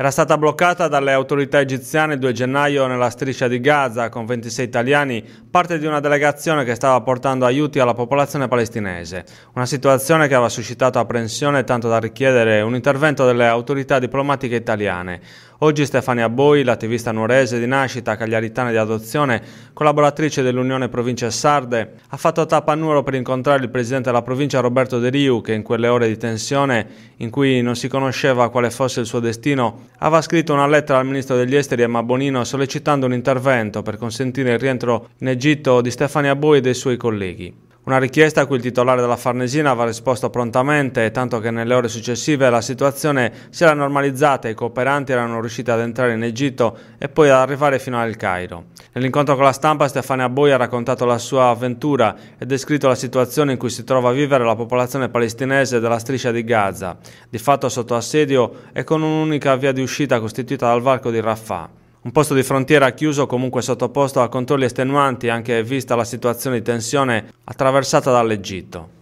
Era stata bloccata dalle autorità egiziane il 2 gennaio nella striscia di Gaza con 26 italiani, parte di una delegazione che stava portando aiuti alla popolazione palestinese. Una situazione che aveva suscitato apprensione tanto da richiedere un intervento delle autorità diplomatiche italiane. Oggi Stefania Boi, l'attivista nuorese di nascita, cagliaritana di adozione, collaboratrice dell'Unione Provincia Sarde, ha fatto tappa a Nuoro per incontrare il presidente della provincia Roberto De Riu che in quelle ore di tensione in cui non si conosceva quale fosse il suo destino, aveva scritto una lettera al ministro degli esteri Emma Bonino sollecitando un intervento per consentire il rientro in Egitto di Stefania Boi e dei suoi colleghi. Una richiesta a cui il titolare della Farnesina aveva risposto prontamente, tanto che nelle ore successive la situazione si era normalizzata e i cooperanti erano riusciti ad entrare in Egitto e poi ad arrivare fino al Cairo. Nell'incontro con la stampa Stefania Boi ha raccontato la sua avventura e descritto la situazione in cui si trova a vivere la popolazione palestinese della striscia di Gaza, di fatto sotto assedio e con un'unica via di uscita costituita dal varco di Rafah. Un posto di frontiera chiuso comunque sottoposto a controlli estenuanti anche vista la situazione di tensione attraversata dall'Egitto.